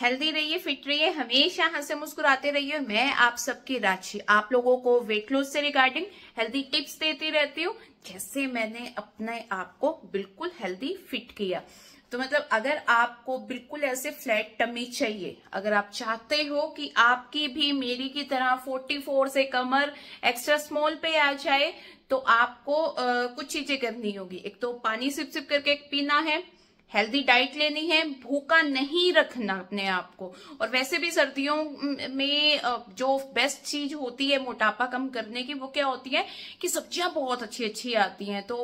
healthy रहिए fit रहिए हमेशा हंसे मुस्कुराते रहिए मैं आप सबकी राशि आप लोगों को वेट लॉस से रिगार्डिंग हेल्दी टिप्स देती रहती हूँ जैसे मैंने अपने आप को बिल्कुल हेल्दी फिट किया तो मतलब अगर आपको बिल्कुल ऐसे फ्लैट टमी चाहिए अगर आप चाहते हो कि आपकी भी मेरी की तरह 44 से कमर एक्स्ट्रा स्मॉल पे आ जाए तो आपको आ, कुछ चीजें करनी होगी एक तो पानी सिप सिप करके पीना है हेल्दी डाइट लेनी है भूखा नहीं रखना अपने आप को और वैसे भी सर्दियों में जो बेस्ट चीज होती है मोटापा कम करने की वो क्या होती है कि सब्जियां बहुत अच्छी अच्छी आती हैं तो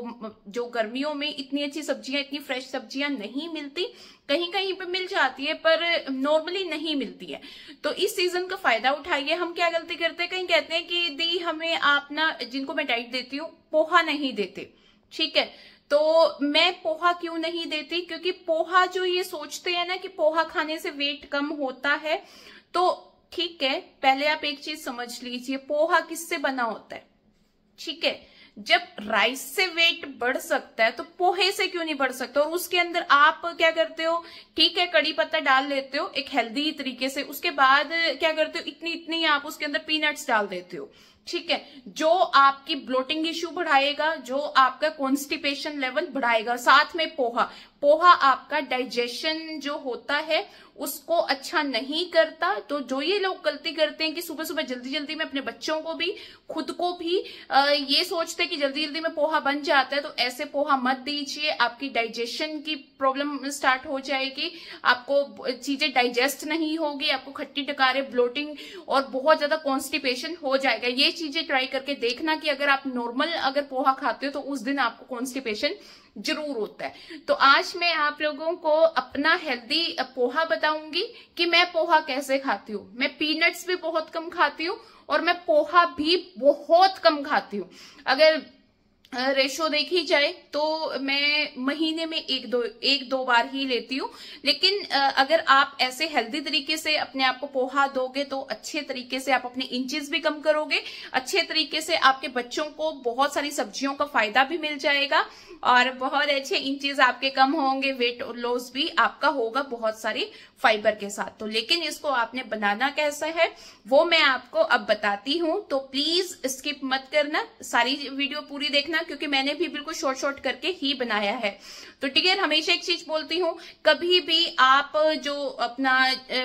जो गर्मियों में इतनी अच्छी सब्जियां इतनी फ्रेश सब्जियां नहीं मिलती कहीं कहीं पे मिल जाती है पर नॉर्मली नहीं मिलती है तो इस सीजन का फायदा उठाइए हम क्या गलती करते हैं कहीं कहते हैं कि दी हमें आप ना जिनको मैं डाइट देती हूँ पोहा नहीं देते ठीक है तो मैं पोहा क्यों नहीं देती क्योंकि पोहा जो ये सोचते हैं ना कि पोहा खाने से वेट कम होता है तो ठीक है पहले आप एक चीज समझ लीजिए पोहा किससे बना होता है ठीक है जब राइस से वेट बढ़ सकता है तो पोहे से क्यों नहीं बढ़ सकता और उसके अंदर आप क्या करते हो ठीक है कड़ी पत्ता डाल लेते हो एक हेल्दी तरीके से उसके बाद क्या करते हो इतनी इतनी आप उसके अंदर पीनट्स डाल देते हो ठीक है जो आपकी ब्लोटिंग इश्यू बढ़ाएगा जो आपका कॉन्स्टिपेशन लेवल बढ़ाएगा साथ में पोहा पोहा आपका डाइजेशन जो होता है उसको अच्छा नहीं करता तो जो ये लोग गलती करते हैं कि सुबह सुबह जल्दी जल्दी में अपने बच्चों को भी खुद को भी ये सोचते हैं कि जल्दी जल्दी में पोहा बन जाता है तो ऐसे पोहा मत दीजिए आपकी डाइजेशन की प्रॉब्लम स्टार्ट हो जाएगी आपको चीजें डाइजेस्ट नहीं होगी आपको खट्टी टकारे ब्लोटिंग और बहुत ज्यादा कॉन्स्टिपेशन हो जाएगा ये चीजें ट्राई करके देखना कि अगर आप नॉर्मल अगर पोहा खाते हो तो उस दिन आपको कॉन्स्टिपेशन जरूर होता है तो आज मैं आप लोगों को अपना हेल्दी पोहा बताऊंगी कि मैं पोहा कैसे खाती हूँ मैं पीनट्स भी बहुत कम खाती हूँ और मैं पोहा भी बहुत कम खाती हूँ अगर रेशो देखी जाए तो मैं महीने में एक दो एक दो बार ही लेती हूँ लेकिन अगर आप ऐसे हेल्दी तरीके से अपने आप को पोहा दोगे तो अच्छे तरीके से आप अपने इंचेस भी कम करोगे अच्छे तरीके से आपके बच्चों को बहुत सारी सब्जियों का फायदा भी मिल जाएगा और बहुत अच्छे इंचेस आपके कम होंगे वेट लॉस भी आपका होगा बहुत सारी फाइबर के साथ तो लेकिन इसको आपने बनाना कैसा है वो मैं आपको अब बताती हूँ तो प्लीज स्किप मत करना सारी वीडियो पूरी देखना लिखना क्योंकि मैंने भी बिल्कुल शॉर्ट शॉर्ट करके ही बनाया है तो ठीक है हमेशा एक चीज बोलती हूँ कभी भी आप जो अपना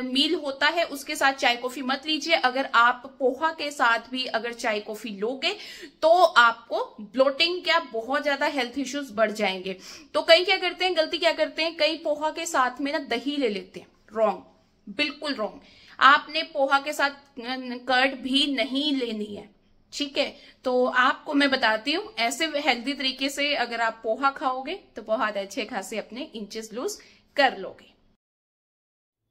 मील होता है उसके साथ चाय कॉफी मत लीजिए अगर आप पोहा के साथ भी अगर चाय कॉफी लोगे तो आपको ब्लोटिंग क्या बहुत ज्यादा हेल्थ इश्यूज बढ़ जाएंगे तो कई क्या करते हैं गलती क्या करते हैं कई पोहा के साथ में ना दही ले लेते हैं रॉन्ग बिल्कुल रॉन्ग आपने पोहा के साथ कर्ड भी नहीं लेनी है ठीक है तो आपको मैं बताती हूँ ऐसे हेल्दी तरीके से अगर आप पोहा खाओगे तो बहुत अच्छे खासे अपने इंचेस लूज कर लोगे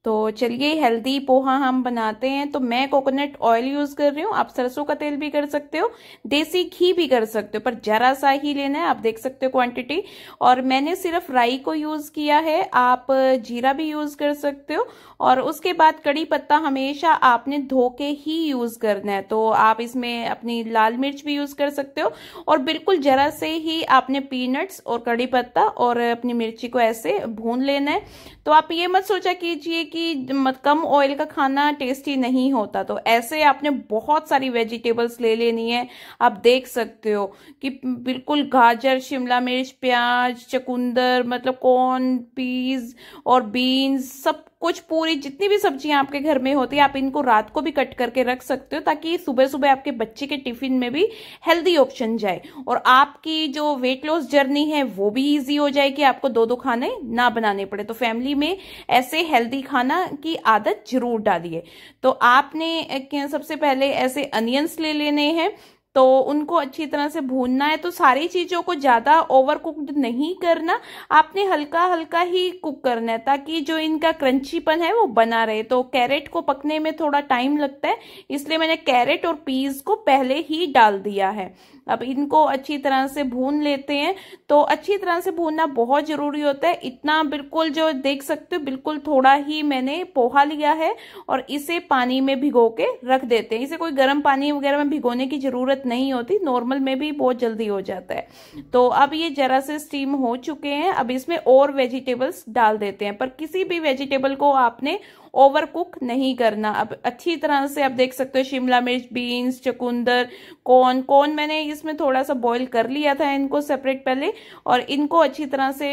तो चलिए हेल्दी पोहा हम बनाते हैं तो मैं कोकोनट ऑयल यूज़ कर रही हूँ आप सरसों का तेल भी कर सकते हो देसी घी भी कर सकते हो पर ज़रा सा ही लेना है आप देख सकते हो क्वांटिटी और मैंने सिर्फ राई को यूज़ किया है आप जीरा भी यूज़ कर सकते हो और उसके बाद कड़ी पत्ता हमेशा आपने धो के ही यूज़ करना है तो आप इसमें अपनी लाल मिर्च भी यूज़ कर सकते हो और बिल्कुल ज़रा से ही आपने पीनट्स और कड़ी पत्ता और अपनी मिर्ची को ऐसे भून लेना है तो आप ये मत सोचा कीजिए कि कम ऑयल का खाना टेस्टी नहीं होता तो ऐसे आपने बहुत सारी वेजिटेबल्स ले लेनी है आप देख सकते हो कि बिल्कुल गाजर शिमला मिर्च प्याज चकुंदर मतलब कॉर्न पीज और बीन्स सब कुछ पूरी जितनी भी सब्जियां आपके घर में होती है आप इनको रात को भी कट करके रख सकते हो ताकि सुबह सुबह आपके बच्चे के टिफिन में भी हेल्दी ऑप्शन जाए और आपकी जो वेट लॉस जर्नी है वो भी ईजी हो जाए कि आपको दो दो खाने ना बनाने पड़े तो फैमिली में ऐसे हेल्दी खाना की आदत जरूर डालिए तो आपने सबसे पहले ऐसे अनियंस ले लेने हैं तो उनको अच्छी तरह से भूनना है तो सारी चीज़ों को ज़्यादा ओवर कुकड नहीं करना आपने हल्का हल्का ही कुक करना है ताकि जो इनका क्रंचीपन है वो बना रहे तो कैरेट को पकने में थोड़ा टाइम लगता है इसलिए मैंने कैरेट और पीज को पहले ही डाल दिया है अब इनको अच्छी तरह से भून लेते हैं तो अच्छी तरह से भूनना बहुत ज़रूरी होता है इतना बिल्कुल जो देख सकते हो बिल्कुल थोड़ा ही मैंने पोहा लिया है और इसे पानी में भिगो के रख देते हैं इसे कोई गर्म पानी वगैरह में भिगोने की ज़रूरत नहीं होती नॉर्मल में भी बहुत जल्दी हो जाता है तो अब ये ज़रा से स्टीम हो चुके हैं अब इसमें और वेजिटेबल्स डाल देते हैं पर किसी भी वेजिटेबल को आपने ओवर कुक नहीं करना अब अच्छी तरह से आप देख सकते हो शिमला मिर्च बीन्स चकुंदर कॉर्न कॉर्न मैंने इसमें थोड़ा सा बॉईल कर लिया था इनको सेपरेट पहले और इनको अच्छी तरह से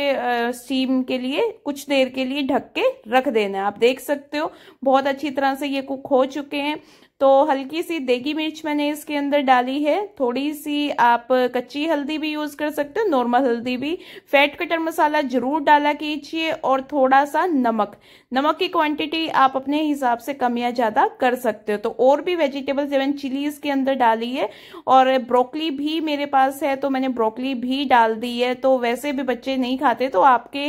स्टीम के लिए कुछ देर के लिए ढक के रख देना है आप देख सकते हो बहुत अच्छी तरह से ये कुक हो चुके हैं तो हल्की सी देगी मिर्च मैंने इसके अंदर डाली है थोड़ी सी आप कच्ची हल्दी भी यूज़ कर सकते हो नॉर्मल हल्दी भी फैट कटर मसाला जरूर डाला कीजिए और थोड़ा सा नमक नमक की क्वांटिटी आप अपने हिसाब से कम या ज़्यादा कर सकते हो तो और भी वेजिटेबल्स एवं चिलीज के अंदर डाली है और ब्रोकली भी मेरे पास है तो मैंने ब्रोकली भी डाल दी है तो वैसे भी बच्चे नहीं खाते तो आपके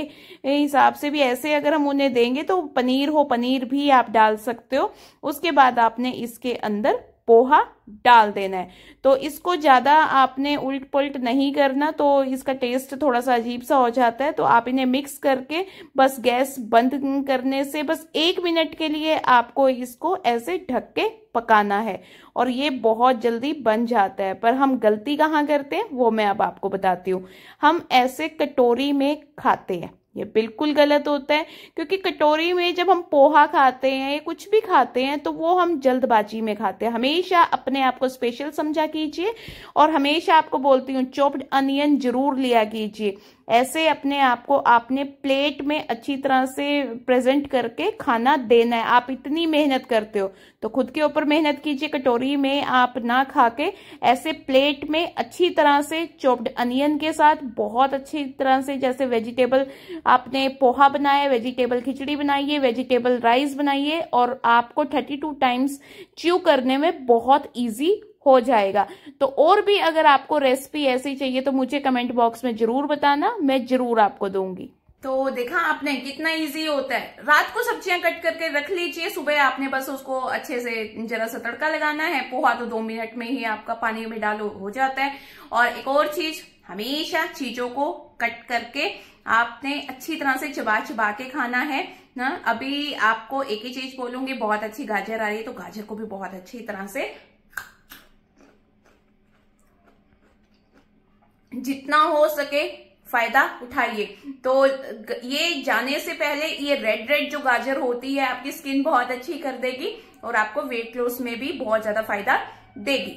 हिसाब से भी ऐसे अगर हम उन्हें देंगे तो पनीर हो पनीर भी आप डाल सकते हो उसके बाद आपने इस इसके अंदर पोहा डाल देना है तो इसको ज़्यादा आपने उल्ट पुलट नहीं करना तो इसका टेस्ट थोड़ा सा अजीब सा हो जाता है तो आप इन्हें मिक्स करके बस गैस बंद करने से बस एक मिनट के लिए आपको इसको ऐसे ढक के पकाना है और ये बहुत जल्दी बन जाता है पर हम गलती कहाँ करते हैं वो मैं अब आपको बताती हूँ हम ऐसे कटोरी में खाते हैं ये बिल्कुल गलत होता है क्योंकि कटोरी में जब हम पोहा खाते हैं या कुछ भी खाते हैं तो वो हम जल्दबाजी में खाते हैं हमेशा अपने आप को स्पेशल समझा कीजिए और हमेशा आपको बोलती हूँ चोप्ड अनियन जरूर लिया कीजिए ऐसे अपने आप को आपने प्लेट में अच्छी तरह से प्रेजेंट करके खाना देना है आप इतनी मेहनत करते हो तो खुद के ऊपर मेहनत कीजिए कटोरी में आप ना खा के ऐसे प्लेट में अच्छी तरह से चोप्ड अनियन के साथ बहुत अच्छी तरह से जैसे वेजिटेबल आपने पोहा बनाया वेजिटेबल खिचड़ी बनाइए वेजिटेबल राइस बनाइए और आपको थर्टी टू टाइम्स च्यू करने में बहुत ईजी हो जाएगा तो और भी अगर आपको रेसिपी ऐसी चाहिए तो मुझे कमेंट बॉक्स में जरूर बताना मैं जरूर आपको दूंगी तो देखा आपने कितना इजी होता है रात को सब्जियां कट करके रख लीजिए सुबह आपने बस उसको अच्छे से जरा सा तड़का लगाना है पोहा तो दो मिनट में ही आपका पानी में डालो हो जाता है और एक और चीज हमेशा चीजों को कट करके आपने अच्छी तरह से चबा चबा के खाना है ना अभी आपको एक ही चीज बोलूंगी बहुत अच्छी गाजर आ रही है तो गाजर को भी बहुत अच्छी तरह से जितना हो सके फायदा उठाइए तो ये जाने से पहले ये रेड रेड जो गाजर होती है आपकी स्किन बहुत अच्छी कर देगी और आपको वेट लॉस में भी बहुत ज्यादा फायदा देगी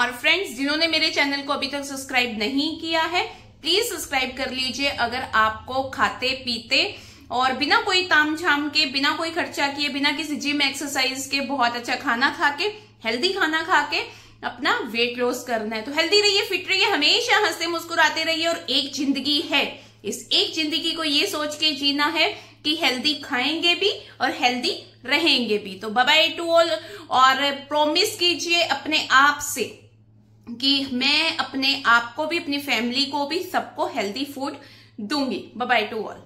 और फ्रेंड्स जिन्होंने मेरे चैनल को अभी तक सब्सक्राइब नहीं किया है प्लीज सब्सक्राइब कर लीजिए अगर आपको खाते पीते और बिना कोई ताम झाम के बिना कोई खर्चा किए बिना किसी जिम एक्सरसाइज के बहुत अच्छा खाना खा के हेल्दी खाना खा के अपना वेट लॉस करना है तो हेल्दी रहिए फिट रहिए हमेशा हंसते मुस्कुराते रहिए और एक जिंदगी है इस एक जिंदगी को ये सोच के जीना है कि हेल्दी खाएंगे भी और हेल्दी रहेंगे भी तो बाय टू ऑल और प्रोमिस कीजिए अपने आप से कि मैं अपने आप को भी अपनी फैमिली को भी सबको हेल्दी फूड दूंगी बाय टू ऑल